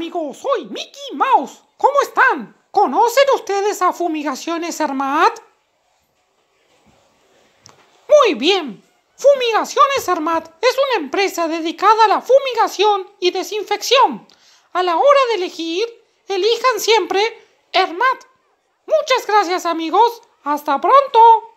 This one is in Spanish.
amigos, soy Mickey Mouse. ¿Cómo están? ¿Conocen ustedes a Fumigaciones Hermat? Muy bien. Fumigaciones Hermat es una empresa dedicada a la fumigación y desinfección. A la hora de elegir, elijan siempre Hermat. Muchas gracias amigos. Hasta pronto.